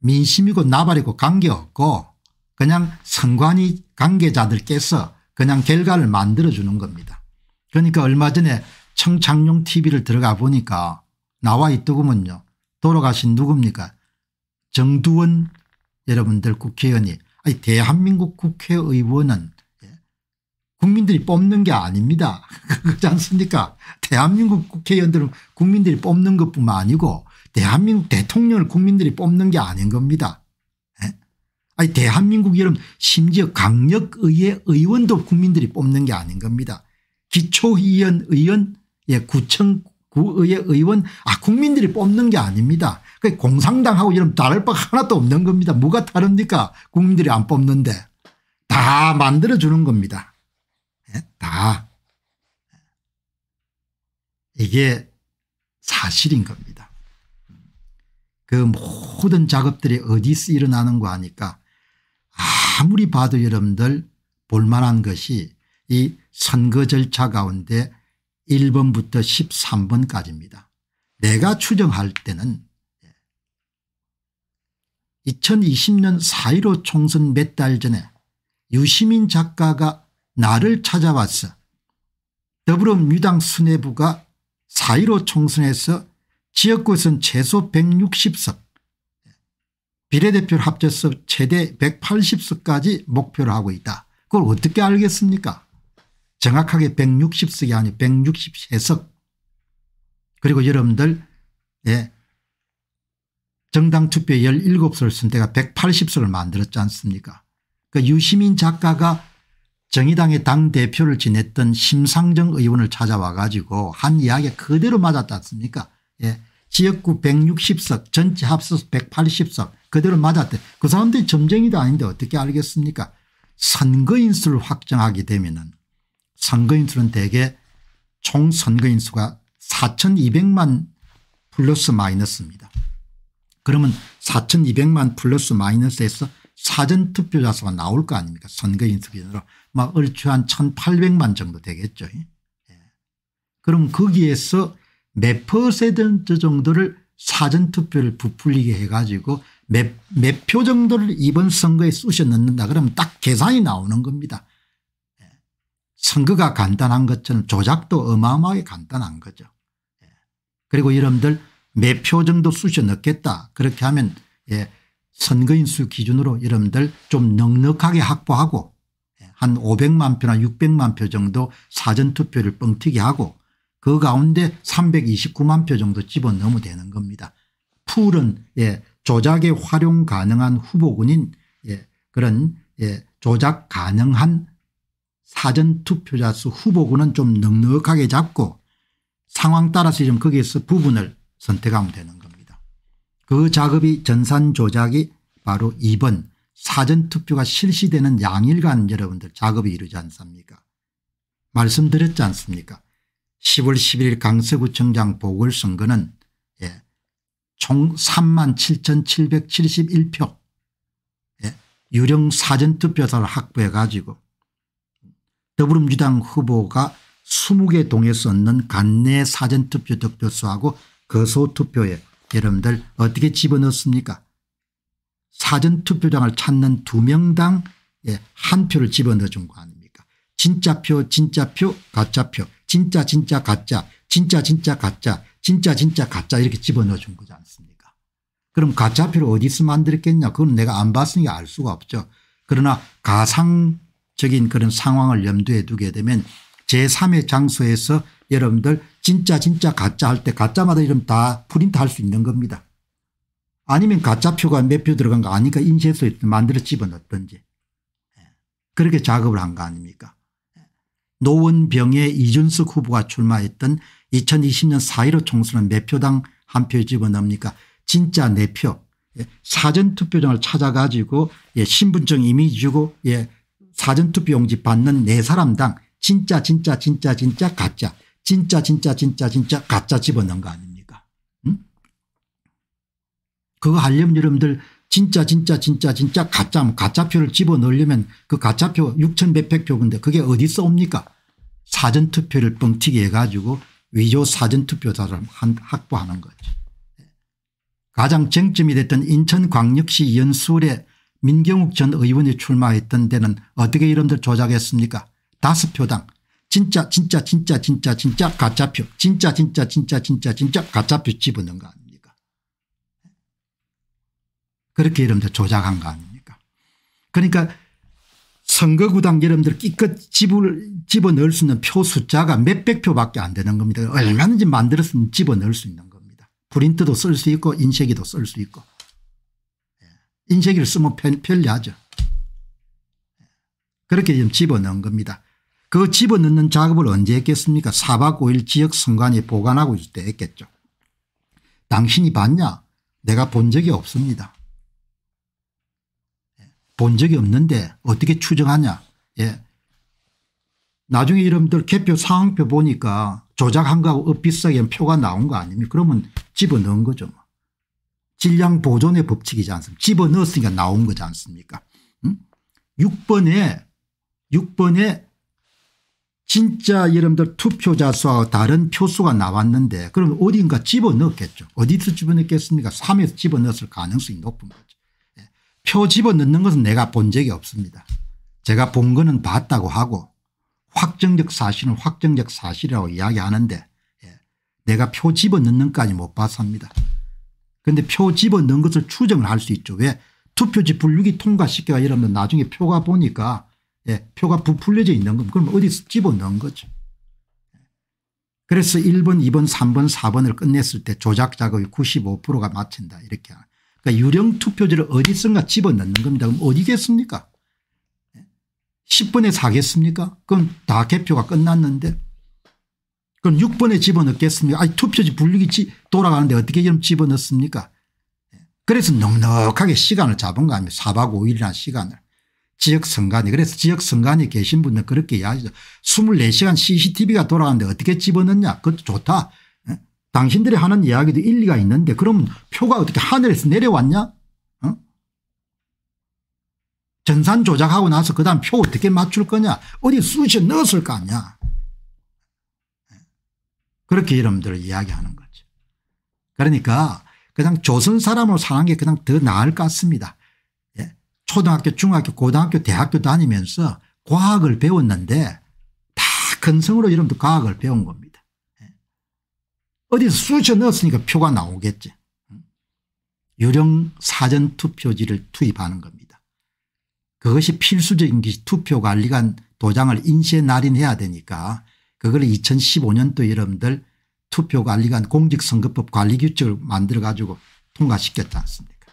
민심이고 나발이고 관계없고 그냥 선관위 관계자들께서 그냥 결과를 만들어주는 겁니다. 그러니까 얼마 전에 청창용 tv를 들어가 보니까 나와 있더구먼요. 돌아가신 누굽니까 정두원 여러분들 국회의원이 아니 대한민국 국회의원은 국민들이 뽑는 게 아닙니다. 그렇지 않습니까 대한민국 국회의원들은 국민들이 뽑는 것뿐만 아니고 대한민국 대통령을 국민들이 뽑는 게 아닌 겁니다. 에? 예? 아니 대한민국 여러분 심지어 강력의회 의원도 국민들이 뽑는 게 아닌 겁니다. 기초의원 의원 예, 구청 구의회 의원 아 국민들이 뽑는 게 아닙니다. 그 공산당하고 이런 다를 바 하나도 없는 겁니다. 뭐가 다릅니까 국민들이 안 뽑는데 다 만들어주는 겁니다. 예? 다 예? 이게 사실인 겁니다. 그 모든 작업들이 어디서 일어나는 거 아니까 아무리 봐도 여러분들 볼만한 것이 이 선거 절차 가운데 1번부터 13번까지입니다. 내가 추정할 때는 2020년 4.15 총선 몇 달 전에 유시민 작가가 나를 찾아왔어. 더불어민주당 수뇌부가 4.15 총선에서 지역구에서는 최소 160석 비례대표를 합쳐서 최대 180석까지 목표를 하고 있다. 그걸 어떻게 알겠습니까 정확하게 160석이 아니고 163석 그리고 여러분들 예. 정당 투표 17석을 쓴 데가 180석을 만들었지 않습니까 그 유시민 작가가 정의당의 당대표를 지냈던 심상정 의원을 찾아와 가지고 한 이야기가 그대로 맞았지 않습니까 예. 지역구 160석 전체 합수수 180석 그대로 맞았대. 그 사람들이 점쟁이도 아닌데 어떻게 알겠습니까 선거인수를 확정하게 되면 은 선거인수는 대개 총 선거인수가 4200만 플러스 마이너스입니다. 그러면 4200만 플러스 마이너스에서 사전투표자수가 나올 거 아닙니까 선거인수 기준으로 막 얼추 한 1800만 정도 되겠죠. 예. 그럼 거기에서 몇 퍼센트 정도를 사전투표를 부풀리게 해가지고 몇, 몇 표 정도를 이번 선거에 쑤셔 넣는다 그러면 딱 계산이 나오는 겁니다. 예. 선거가 간단한 것처럼 조작도 어마어마하게 간단한 거죠. 예. 그리고 여러분들 몇 표 정도 쑤셔 넣겠다 그렇게 하면 예, 선거인 수 기준으로 여러분들 좀 넉넉하게 확보하고 예, 한 500만 표나 600만 표 정도 사전투표를 뻥튀기 하고 그 가운데 329만 표 정도 집어넣으면 되는 겁니다. 풀은 예, 조작에 활용 가능한 후보군인 예, 그런 예, 조작 가능한 사전투표자 수 후보군은 좀 넉넉하게 잡고 상황 따라서 좀 거기에서 부분을 선택하면 되는 겁니다. 그 작업이 전산 조작이 바로 2번 사전투표가 실시되는 양일간 여러분들 작업이 이루지 않습니까 말씀드렸지 않습니까 10월 11일 강서구청장 보궐선거는 예, 총 3만 7,771표 예, 유령 사전투표사를 확보해 가지고 더불어민주당 후보가 20개 동에서 얻는 간내 사전투표 득표수하고 거소투표에 여러분들 어떻게 집어넣습니까 사전투표장을 찾는 두명당한 예, 표를 집어넣어 준거 아닙니까 진짜표 진짜표 가짜표 진짜 진짜 가짜 진짜 진짜 가짜 진짜 진짜 가짜 이렇게 집어넣어 준 거지 않습니까 그럼 가짜표를 어디서 만들었겠냐 그건 내가 안 봤으니까 알 수가 없죠. 그러나 가상적인 그런 상황을 염두에 두게 되면 제3의 장소에서 여러분들 진짜 진짜 가짜 할 때 가짜마다 이름 다 프린트 할 수 있는 겁니다. 아니면 가짜표가 몇 표 들어간 거 아니까 인쇄소에 만들어 집어넣든지 예. 그렇게 작업을 한 거 아닙니까 노원병의 이준석 후보가 출마했던 2020년 4.15 총선은 몇 표당 한 표 집어넣습니까 진짜 4표 예, 사전투표장을 찾아가지고 예, 신분증 이미 주고 예, 사전투표용지 받는 네 사람당 진짜 진짜 진짜 진짜 가짜 진짜 진짜 진짜 진짜 가짜 집어넣은 거 아닙니까 응? 그거 하려면 여러분들 진짜 진짜 진짜 진짜 가짜 가짜표를 집어넣으려면 그 가짜표 6천 몇백 표인데 그게 어디서 옵니까 사전투표를 뻥튀기 해가지고 위조 사전투표자를 확보하는 거죠. 가장 쟁점이 됐던 인천광역시 연수울에 민경욱 전 의원이 출마했던 데는 어떻게 이름들 조작했습니까 다섯 표당 진짜 진짜 진짜 진짜 진짜 가짜표 진짜 진짜 진짜 진짜 진짜 가짜표 집어넣은 거아니에요 그렇게 여러분들 조작한 거 아닙니까 그러니까 선거구당 여러분들 끼껏 집어넣을수 있는 표 숫자가 몇백 표밖에 안 되는 겁니다. 얼마든지 만들었으면 집어넣을 수 있는 겁니다. 프린트도 쓸 수 있고 인쇄기도 쓸 수 있고 예. 인쇄기를 쓰면 편리하죠. 예. 그렇게 좀 집어넣은 겁니다. 그 집어넣는 작업을 언제 했겠습니까 4박 5일 지역 선관위 보관하고 있을 때 했겠죠. 당신이 봤냐 내가 본 적이 없습니다. 본 적이 없는데 어떻게 추정하냐. 예. 나중에 이름들 개표 상황표 보니까 조작한 거하고 엇비싸게 표가 나온 거 아닙니까? 그러면 집어넣은 거죠. 뭐. 질량 보존의 법칙이지 않습니까? 집어넣었으니까 나온 거지 않습니까? 음? 6번에 6번에 진짜 여러분들 투표자 수와 다른 표수가 나왔는데 그럼 어딘가 집어넣었겠죠. 어디서 집어넣겠습니까? 3에서 집어넣었을 가능성이 높은 거죠. 표 집어넣는 것은 내가 본 적이 없습니다. 제가 본 거는 봤다고 하고 확정적 사실은 확정적 사실이라고 이야기하는데 예. 내가 표 집어넣는까지 못 봤습니다. 그런데 표 집어넣은 것을 추정을 할 수 있죠. 왜 투표지 분류기 통과시켜가 이러면 나중에 표가 보니까 예. 표가 부풀려져 있는 겁 그럼 어디서 집어넣은 거죠. 그래서 1번 2번 3번 4번을 끝냈을 때 조작 작업이 95%가 마친다 이렇게 하는 그러니까 유령 투표지를 어디선가 집어넣는 겁니다. 그럼 어디겠습니까? 10번에 사겠습니까? 그럼 다 개표가 끝났는데 그럼 6번에 집어넣겠습니까? 아니 투표지 분리기 돌아가는데 어떻게 좀 집어넣습니까? 그래서 넉넉하게 시간을 잡은 거 아닙니까? 4박 5일이나 시간을. 지역 선관위 그래서 지역 선관위 계신 분들 그렇게 이야기죠. 24시간 cctv가 돌아가는데 어떻게 집어넣냐 그것도 좋다. 당신들이 하는 이야기도 일리가 있는데 그럼 표가 어떻게 하늘에서 내려왔냐? 어? 전산 조작하고 나서 그 다음 표 어떻게 맞출 거냐? 어디 수시에 넣었을 거 아니야? 그렇게 여러분들 이야기하는 거죠. 그러니까 그냥 조선 사람으로 사는 게 그냥 더 나을 것 같습니다. 예. 초등학교 중학교 고등학교 대학교 다니면서 과학을 배웠는데 다 근성으로 여러분들 과학을 배운 겁니다. 어디서 쑤셔 넣었으니까 표가 나오겠지. 유령 사전 투표지를 투입하는 겁니다. 그것이 필수적인 투표관리관 도장을 인쇄 날인해야 되니까 그걸 2015년도 여러분들 투표관리관 공직선거법 관리규칙을 만들어 가지고 통과시켰지 않습니까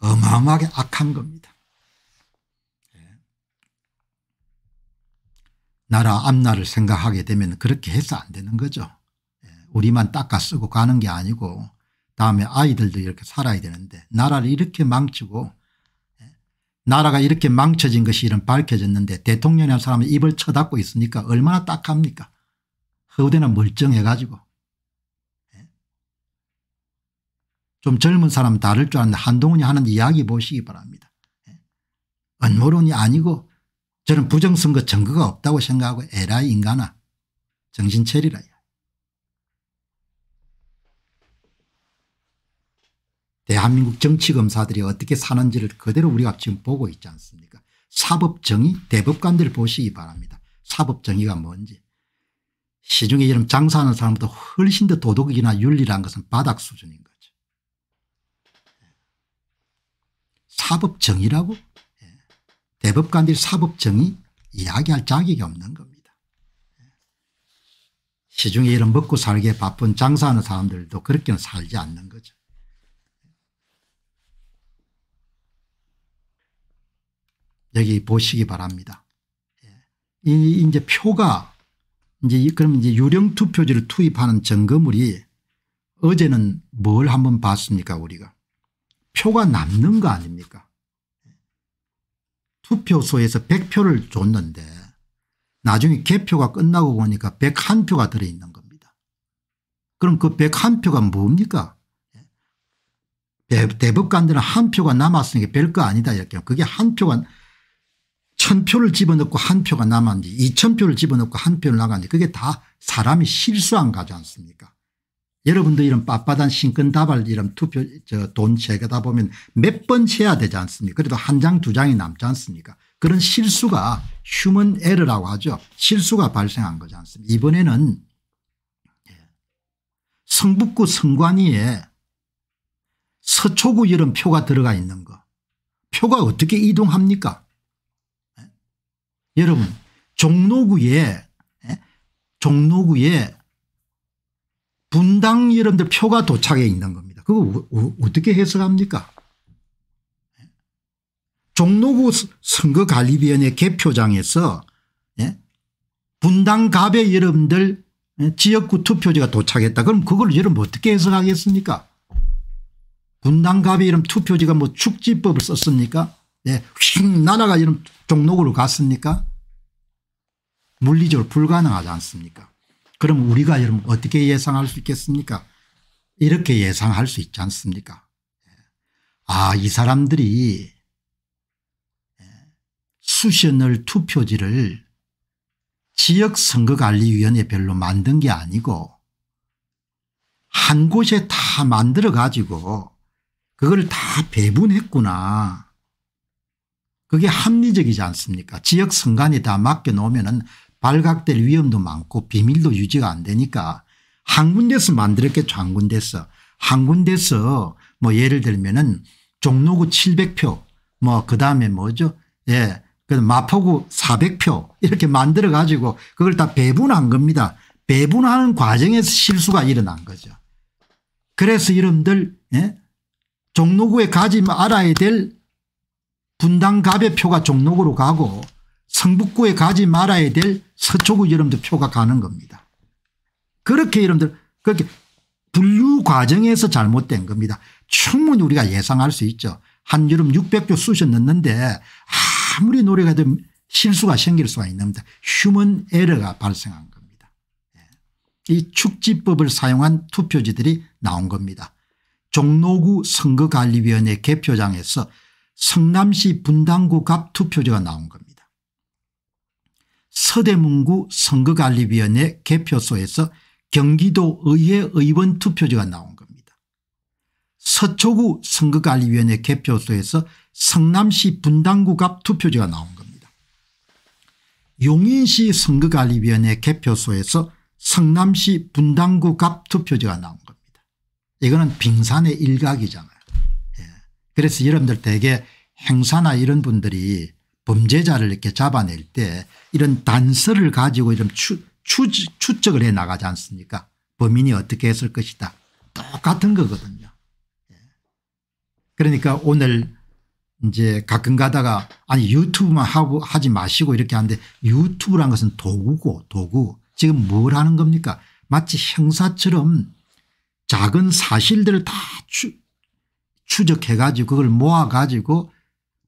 어마어마하게 악한 겁니다. 예. 나라 앞날을 생각하게 되면 그렇게 해서 안 되는 거죠. 우리만 닦아 쓰고 가는 게 아니고 다음에 아이들도 이렇게 살아야 되는데 나라를 이렇게 망치고 예, 나라가 이렇게 망쳐진 것이 이런 밝혀졌는데 대통령이라는 사람은 입을 쳐닫고 있으니까 얼마나 딱합니까 허우대는 멀쩡해 가지고 예. 좀 젊은 사람 다를 줄 아는데 한동훈이 하는 이야기 보시기 바랍니다. 예. 언모론이 아니고 저는 부정선거 증거가 없다고 생각하고 에라이 인간아 정신 체리라야 대한민국 정치검사들이 어떻게 사는지를 그대로 우리가 지금 보고 있지 않습니까 사법정의 대법관들 보시기 바랍니다. 사법정의가 뭔지. 시중에 이런 장사하는 사람보다 훨씬 더 도덕이나 윤리라는 것은 바닥 수준인 거죠. 사법정의라고? 예. 대법관들이 사법정의 이야기할 자격이 없는 겁니다. 예. 시중에 이런 먹고 살기에 바쁜 장사하는 사람들도 그렇게는 살지 않는 거죠. 여기 보시기 바랍니다. 예. 이 이제 표가 이제 그럼 이제 유령 투표지를 투입하는 점검물이 어제는 뭘 한번 봤습니까 우리가 표가 남는 거 아닙니까 투표소에서 100표를 줬는데 나중에 개표가 끝나고 보니까 101표가 들어있는 겁니다. 그럼 그 101표가 뭡니까 예. 대법관들은 한 표가 남았으니까 별거 아니다 이렇게 그게 한 표가 천 표를 집어넣고 한 표가 남았는지 이천 표를 집어넣고 한 표를 나갔는지 그게 다 사람이 실수한 거지 않습니까 여러분도 이런 빳빳한 신근다발 이런 투표 저돈 채가다 보면 몇 번 채야 되지 않습니까 그래도 한 장 두 장이 남지 않습니까 그런 실수가 휴먼 에러라고 하죠 실수가 발생한 거지 않습니까 이번에는 성북구 성관위에 서초구 이런 표가 들어가 있는 거 표가 어떻게 이동합니까 여러분 종로구에 예? 종로구에 분당 여러분들 표가 도착해 있는 겁니다. 그거 어, 어, 어떻게 해석합니까? 예? 종로구 선거관리위원회 개표장에서 예? 분당갑의 여러분들 지역구 투표지가 도착했다. 그럼 그걸 여러분 어떻게 해석하겠습니까? 분당갑의 이름 투표지가 뭐 축지법을 썼습니까? 예, 휙 나라가 이런 종록으로 갔습니까? 물리적으로 불가능하지 않습니까? 그럼 우리가 여러분 어떻게 예상할 수 있겠습니까? 이렇게 예상할 수 있지 않습니까? 예. 아, 이 사람들이 예, 수신을 투표지를 지역선거관리위원회별로 만든 게 아니고 한 곳에 다 만들어 가지고 그걸 다 배분했구나. 그게 합리적이지 않습니까 지역 선관위 다 맡겨놓으면 은 발각될 위험도 많고 비밀도 유지가 안 되니까 한 군데서 만들었겠죠 한 군데서. 한 군데서 뭐 예를 들면 은 종로구 700표 뭐 그다음에 뭐죠 예. 마포구 400표 이렇게 만들어 가지고 그걸 다 배분한 겁니다. 배분하는 과정에서 실수가 일어난 거죠. 그래서 이름들 예? 종로구에 가지 말아야 될 분당갑의 표가 종로구로 가고 성북구에 가지 말아야 될 서초구 여러분들 표가 가는 겁니다. 그렇게 여러분들 그렇게 분류 과정에서 잘못된 겁니다. 충분히 우리가 예상할 수 있죠. 한 여름 600조 쑤셨는데 아무리 노력가 해도 실수가 생길 수가 있는 겁니다. 휴먼 에러가 발생한 겁니다. 예. 이 축지법을 사용한 투표지들이 나온 겁니다. 종로구 선거관리위원회 개표장에서 성남시 분당구 갑투표지가 나온 겁니다. 서대문구 선거관리위원회 개표소에서 경기도의회 의원 투표제가 나온 겁니다. 서초구 선거관리위원회 개표소에서 성남시 분당구 갑 투표제가 나온 겁니다. 용인시 선거관리위원회 개표소에서 성남시 분당구 갑 투표제가 나온 겁니다. 이거는 빙산의 일각이잖아요. 그래서 여러분들 대개 행사나 이런 분들이 범죄자를 이렇게 잡아낼 때 이런 단서를 가지고 이런 추, 추, 추측을 해 나가지 않습니까 범인이 어떻게 했을 것이다 똑같은 거거든요 예. 그러니까 오늘 이제 가끔 가다가 아니 유튜브만 하고 하지 마시고 이렇게 하는데 유튜브란 것은 도구고 도구 지금 뭘 하는 겁니까 마치 형사처럼 작은 사실들을 다 추, 추적해 가지고 그걸 모아 가지고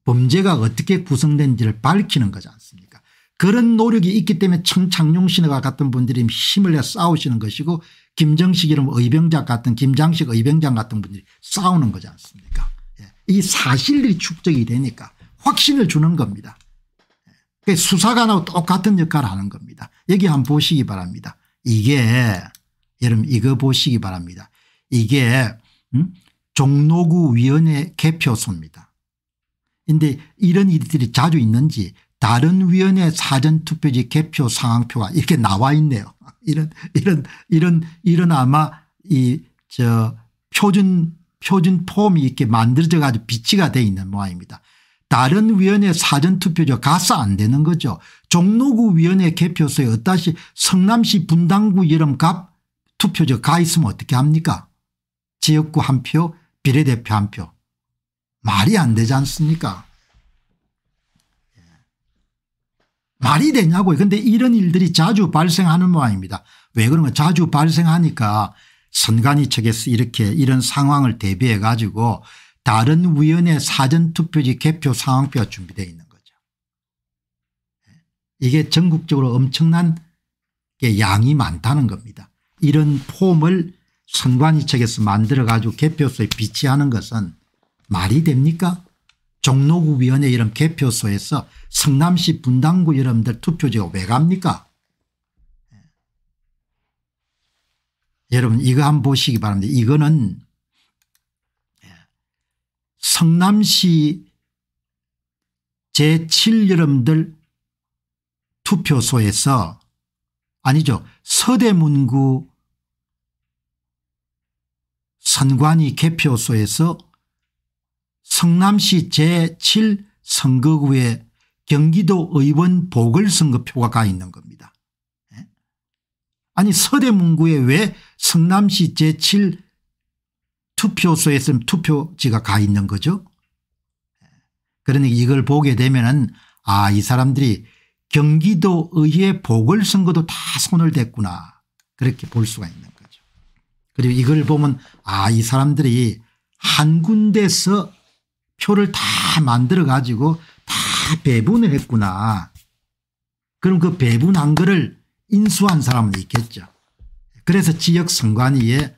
범죄가 어떻게 구성된지를 밝히는 거지 않습니까 그런 노력이 있기 때문에 청창용 씨와 같은 분들이 힘을 내 싸우시는 것이고 김정식 이름 의병장 같은 김장식 의병장 같은 분들이 싸우는 거지 않습니까 예. 이 사실들이 축적이 되니까 확신을 주는 겁니다. 예. 수사관하고 똑같은 역할을 하는 겁니다. 여기 한번 보시기 바랍니다. 이게 여러분 이거 보시기 바랍니다. 이게 음? 종로구 위원회 개표소입니다. 그런데 이런 일들이 자주 있는지 다른 위원회 사전투표지 개표 상황표가 이렇게 나와 있네요. 이런 이런 이런 이런 아마 이 저 표준 표준 폼이 이렇게 만들어져 가지고 비치가 돼 있는 모양입니다. 다른 위원회 사전투표죠. 가서 안 되는 거죠. 종로구 위원회 개표소에 어따시 성남시 분당구 이름값 투표죠. 가 있으면 어떻게 합니까 지역구 한표 비례대표 한 표. 말이 안 되지 않습니까? 예. 말이 되냐고요. 그런데 이런 일들이 자주 발생하는 모양입니다. 왜 그런가 자주 발생하니까 선관위 측에서 이렇게 이런 상황을 대비해 가지고 다른 위원회 사전투표지 개표 상황표가 준비되어 있는 거죠. 예. 이게 전국적으로 엄청난 양이 많다는 겁니다. 이런 폼을 선관위 측에서 만들어가지고 개표소에 비치하는 것은 말이 됩니까? 종로구위원회 이런 개표소에서 성남시 분당구 여러분들 투표지가 왜 갑니까? 예. 여러분 이거 한번 보시기 바랍니다. 이거는 성남시 제7여러들 투표소에서 아니죠. 서대문구 선관위 개표소에서 성남시 제7선거구에 경기도 의원 보궐선거표가 있는 겁니다. 예? 아니 서대문구에 왜 성남시 제7 투표소에서 투표지가 가 있는 거죠? 예? 그러니 이걸 보게 되면은 아이 사람들이 경기도의회 보궐선거도 다 손을 댔구나 그렇게 볼 수가 있는 그리고 이걸 보면 아 이 사람들이 한 군데서 표를 다 만들어 가지고 다 배분을 했구나. 그럼 그 배분한 거를 인수한 사람은 있겠죠. 그래서 지역 선관위에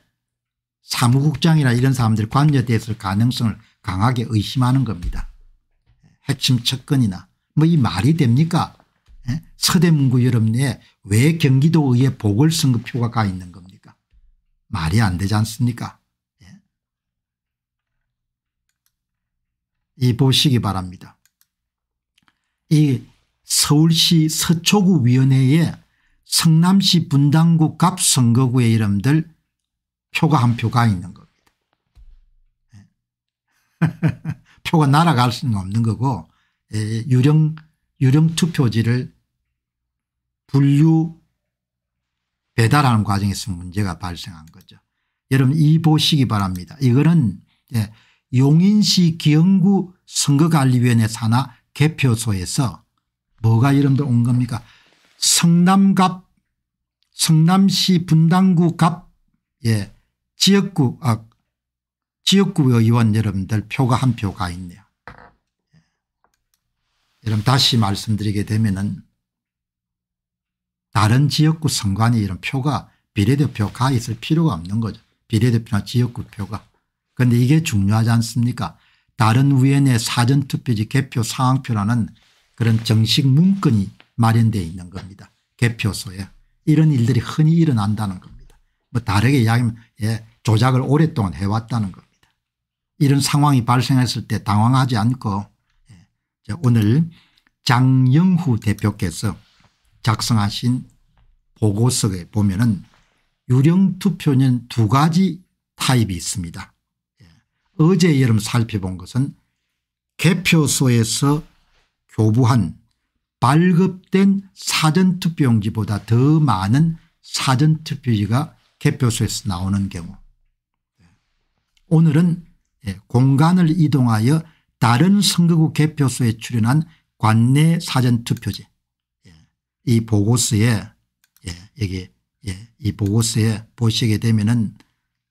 사무국장이나 이런 사람들이 관여됐을 가능성을 강하게 의심하는 겁니다. 핵심 측근이나 뭐 이 말이 됩니까? 예? 서대문구 여름 내에 왜 경기도의회 보궐선거표가 가 있는 겁니까? 말이 안 되지 않습니까? 예. 이 보시기 바랍니다. 이 서울시 서초구위원회에 성남시 분당구 갑선거구의 이름들 표가 한 표가 있는 겁니다. 예. 표가 날아갈 수는 없는 거고 예, 유령 유령 투표지를 분류 배달하는 과정에서 문제가 발생한 거죠. 여러분 이 보시기 바랍니다. 이거는 예, 용인시 기흥구 선거관리위원회 산하 개표소에서 뭐가 이름도 온 겁니까 성남갑 성남시 분당구 갑 예, 지역구 아, 지역구 의원 여러분들 표가 한 표가 있네요. 예. 여러분 다시 말씀드리게 되면은 다른 지역구 선관위 이런 표가 비례대표 가 있을 필요가 없는 거죠. 비례대표나 지역구 표가. 그런데 이게 중요하지 않습니까 다른 위원회 사전투표지 개표 상황표라는 그런 정식 문건이 마련되어 있는 겁니다. 개표소에. 이런 일들이 흔히 일어난다는 겁니다. 뭐 다르게 이야기하면 예, 조작을 오랫동안 해왔다는 겁니다. 이런 상황이 발생했을 때 당황하지 않고 예, 오늘 장영후 대표께서 작성하신 보고서에 보면은 유령 투표는 두 가지 타입이 있습니다. 예. 어제 여름 살펴본 것은 개표소에서 교부한 발급된 사전투표용지보다 더 많은 사전투표지가 개표소에서 나오는 경우 예. 오늘은 예, 공간을 이동하여 다른 선거구 개표소에 출연한 관내 사전투표지 이 보고서에 예, 여기 예, 이 보고서에 보시게 되면은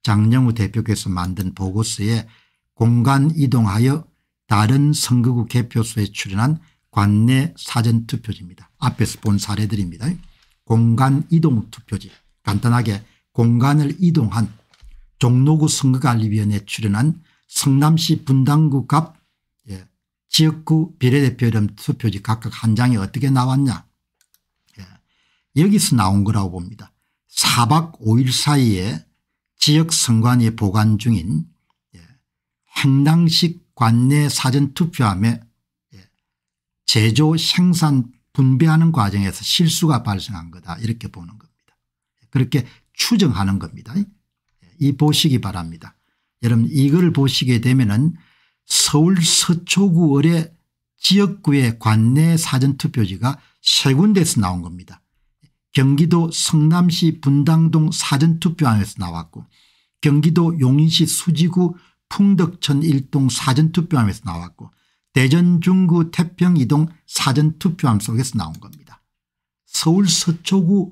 장영우 대표께서 만든 보고서에 공간 이동하여 다른 선거구 개표소에 출연한 관내 사전투표지입니다. 앞에서 본 사례들입니다. 공간 이동 투표지 간단하게 공간을 이동한 종로구 선거관리위원회에 출연한 성남시 분당구 갑 예, 지역구 비례대표 이름 투표지 각각 한 장이 어떻게 나왔냐 여기서 나온 거라고 봅니다. 4박 5일 사이에 지역 선관위에 보관 중인 행당식 예, 관내 사전투표함에 예, 제조 생산 분배하는 과정에서 실수가 발생한 거다 이렇게 보는 겁니다. 그렇게 추정하는 겁니다. 예, 이 보시기 바랍니다. 여러분 이걸 보시게 되면 은 서울 서초구 의의 지역구의 관내 사전투표지가 세 군데에서 나온 겁니다. 경기도 성남시 분당동 사전투표안에서 나왔고 경기도 용인시 수지구 풍덕천 일동 사전투표함에서 나왔고 대전 중구 태평 이동 사전투표함 속에서 나온 겁니다. 서울 서초구에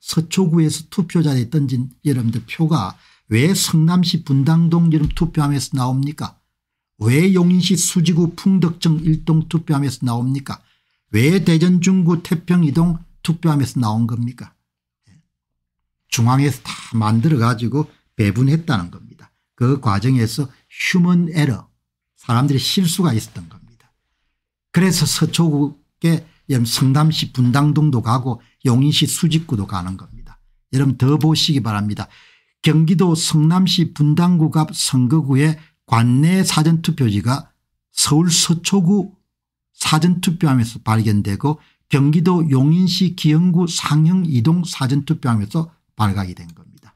서초구에서 투표자에 던진 여러분들 표가 왜 성남시 분당동 여름 투표함에서 나옵니까? 왜 용인시 수지구 풍덕청 일동 투표함에서 나옵니까? 왜 대전 중구 태평 이동 투표함에서 나온 겁니까? 예. 중앙에서 다 만들어 가지고 배분했다는 겁니다. 그 과정에서 휴먼 에러 사람들의 실수가 있었던 겁니다. 그래서 서초국에 성남시 분당동도 가고 용인시 수직구도 가는 겁니다. 여러분 더 보시기 바랍니다. 경기도 성남시 분당구 갑 선거구의 관내 사전투표지가 서울 서초구 사전투표함에서 발견되고 경기도 용인시 기흥구 상형 이동 사전투표함에서 발각이 된 겁니다.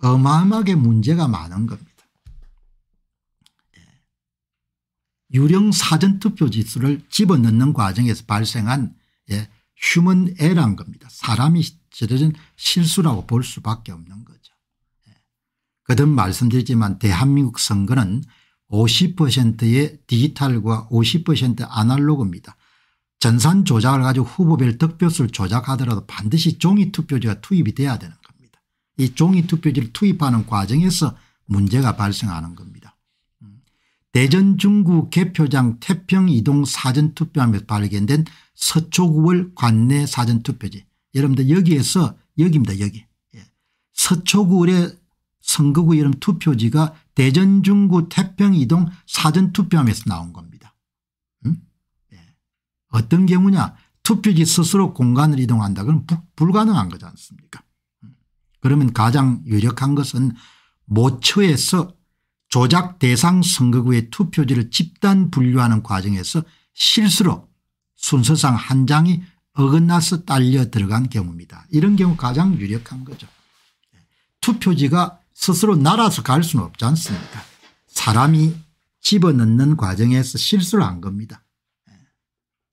어마어마하게 문제가 많은 겁니다. 예. 유령 사전투표 지수를 집어넣는 과정에서 발생한 예, 휴먼 에란 겁니다. 사람이 저지른 실수라고 볼 수밖에 없는 거죠. 예. 거듭 말씀드리지만 대한민국 선거는 50%의 디지털과 50% 아날로그입니다. 전산 조작을 가지고 후보별 득표수를 조작하더라도 반드시 종이투표지가 투입이 돼야 되는 겁니다. 이 종이투표지를 투입하는 과정에서 문제가 발생하는 겁니다. 음. 대전 중구 개표장 태평 이동 사전투표함에서 발견된 서초구월 관내 사전투표지 여러분들 여기에서 여기입니다 여기 예. 서초구월의 선거구 이름 투표지가 대전 중구 태평 이동 사전투표함에서 나온 겁니다. 어떤 경우냐 투표지 스스로 공간을 이동한다 그럼 부, 불가능한 거지 않습니까 음. 그러면 가장 유력한 것은 모처에서 조작 대상 선거구의 투표지를 집단 분류하는 과정에서 실수로 순서상 한 장이 어긋나서 딸려 들어간 경우입니다. 이런 경우 가장 유력한 거죠. 예. 투표지가 스스로 날아서 갈 수는 없지 않습니까 사람이 집어넣는 과정에서 실수를 한 겁니다.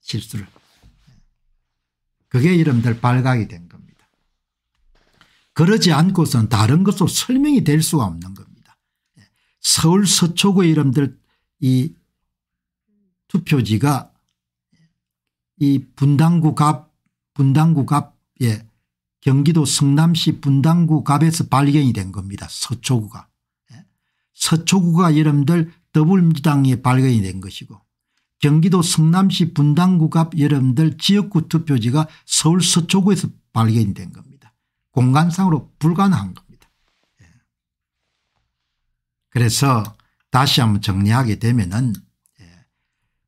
실수를. 그게 이름들 발각이 된 겁니다. 그러지 않고선 다른 것으로 설명이 될 수가 없는 겁니다. 서울 서초구 이름들 이 투표지가 이 분당구 갑 분당구 갑에 경기도 성남시 분당구 갑에서 발견이 된 겁니다. 서초구가. 예. 서초구가 여러분들 더불민주당에 발견이 된 것이고 경기도 성남시 분당구 갑 여러분들 지역구 투표지가 서울 서초구에서 발견된 겁니다. 공간상으로 불가능한 겁니다. 예. 그래서 다시 한번 정리하게 되면은 예,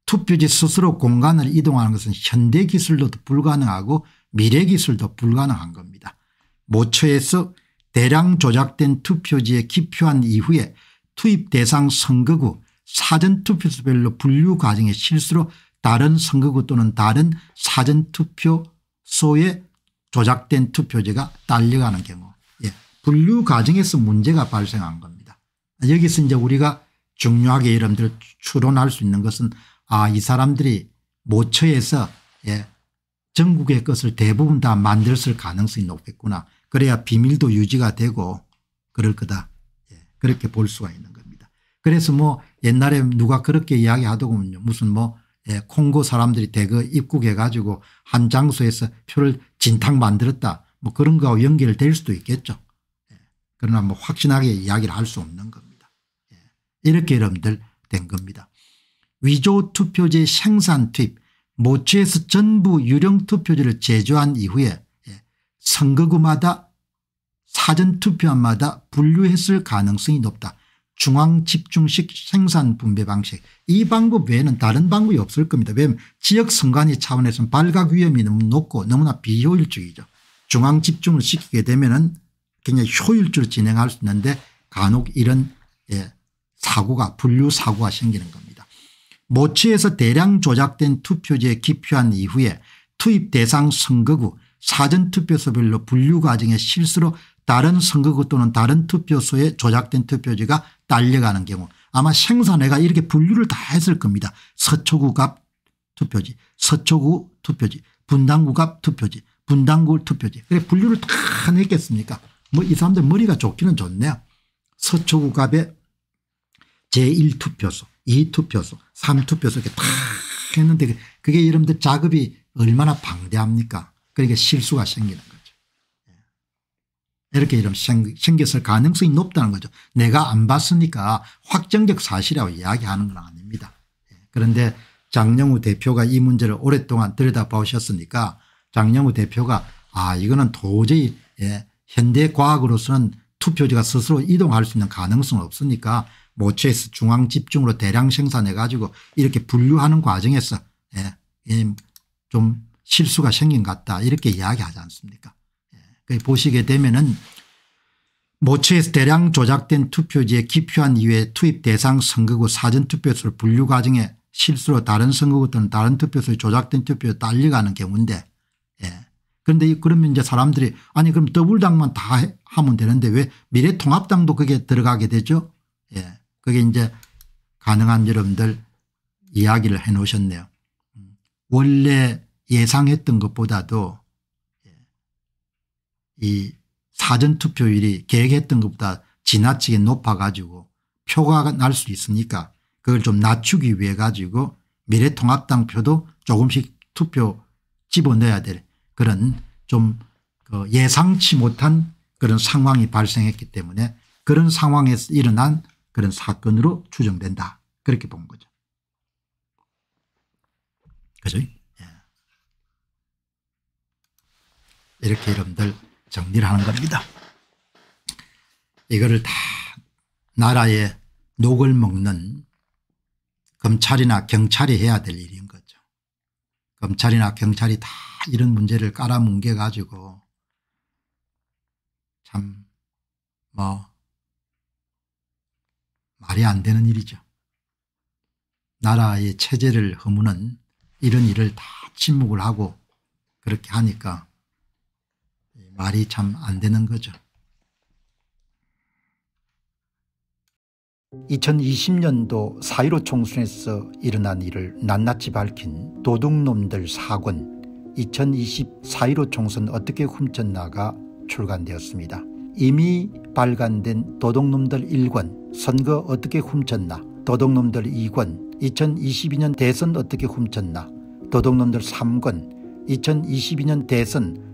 투표지 스스로 공간을 이동하는 것은 현대 기술로도 불가능하고 미래 기술도 불가능한 겁니다. 모처에서 대량 조작된 투표지에 기표한 이후에 투입 대상 선거구 사전투표소별로 분류 과정에 실수로 다른 선거구 또는 다른 사전투표소에 조작된 투표제가 딸려가는 경우 예. 분류 과정에서 문제가 발생한 겁니다. 여기서 이제 우리가 중요하게 여러분들 추론할 수 있는 것은 아이 사람들이 모처에서 예. 전국의 것을 대부분 다 만들었을 가능성이 높겠구나. 그래야 비밀도 유지가 되고 그럴 거다. 예. 그렇게 볼 수가 있는 겁니다. 그래서 뭐 옛날에 누가 그렇게 이야기하더군요. 무슨 뭐 예, 콩고 사람들이 대거 입국해 가지고 한 장소에서 표를 진탕 만들었다. 뭐 그런 거하고 연결될 수도 있겠죠. 예, 그러나 뭐 확신하게 이야기를 할 수 없는 겁니다. 예, 이렇게 여러분들 된 겁니다. 위조 투표제 생산 투입 모체에서 전부 유령 투표제를 제조한 이후에 예, 선거구마다 사전투표함마다 분류했을 가능성이 높다. 중앙 집중식 생산 분배 방식 이 방법 외에는 다른 방법이 없을 겁니다. 왜냐하면 지역 선관위 차원에서는 발각 위험이 너무 높고 너무나 비효율적이죠. 중앙 집중을 시키게 되면 은 굉장히 효율적으로 진행할 수 있는데 간혹 이런 예, 사고가 분류 사고가 생기는 겁니다. 모치에서 대량 조작된 투표지에 기표한 이후에 투입 대상 선거구 사전투표소별로 분류 과정에 실수로 다른 선거구 또는 다른 투표소에 조작된 투표지가 딸려가는 경우 아마 생산회가 이렇게 분류를 다 했을 겁니다. 서초구갑 투표지 서초구 투표지 분당구갑 투표지 분당구 투표지 그래 분류를 다 냈겠습니까 뭐 이 사람들 머리가 좋기는 좋네요. 서초구갑의 제1투표소 2투표소 3투표소 이렇게 다 했는데 그게 여러분들 작업이 얼마나 방대합니까 그러니까 실수가 생기는 이렇게 이런 생겼을 가능성이 높다는 거죠. 내가 안 봤으니까 확정적 사실이라고 이야기하는 건 아닙니다. 예, 그런데 장영우 대표가 이 문제를 오랫동안 들여다보셨으니까 장영우 대표가 아 이거는 도저히 예, 현대 과학으로서는 투표지가 스스로 이동할 수 있는 가능성은 없으니까 모체에서 중앙 집중으로 대량 생산해 가지고 이렇게 분류하는 과정에서 예, 좀 실수가 생긴 것 같다 이렇게 이야기하지 않습니까 보시게 되면은 모처에서 대량 조작된 투표지에 기표한 이후에 투입 대상 선거구 사전투표소를 분류 과정에 실수로 다른 선거구 또는 다른 투표소에 조작된 투표에 딸려가는 경우인데 예. 그런데 그러면 이제 사람들이 아니 그럼 더블당만다 하면 되는데 왜 미래통합당도 그게 들어가게 되죠 예. 그게 이제 가능한 여러분들 이야기를 해 놓으셨네요 음. 원래 예상했던 것보다도 이 사전투표율이 계획했던 것보다 지나치게 높아가지고 표가 날 수 있으니까 그걸 좀 낮추기 위해 가지고 미래통합당 표도 조금씩 투표 집어넣어야 될 그런 좀 그 예상치 못한 그런 상황이 발생했기 때문에 그런 상황에서 일어난 그런 사건으로 추정된다. 그렇게 본 거죠. 그죠? 예. 이렇게 여러분들 정리를 하는 겁니다. 이거를 다 나라의 녹을 먹는 검찰이나 경찰이 해야 될 일인 거죠. 검찰이나 경찰이 다 이런 문제를 깔아뭉개 가지고 참 뭐 말이 안 되는 일이죠. 나라의 체제를 허무는 이런 일을 다 침묵을 하고 그렇게 하니까 말이 참 안 되는 거죠. 2020년도 4.15 총선에서 일어난 일을 낱낱이 밝힌 도둑놈들 4권 2020 4.15 총선 어떻게 훔쳤나가 출간되었습니다. 이미 발간된 도둑놈들 1권 선거 어떻게 훔쳤나 도둑놈들 2권 2022년 대선 어떻게 훔쳤나 도둑놈들 3권 2022년 대선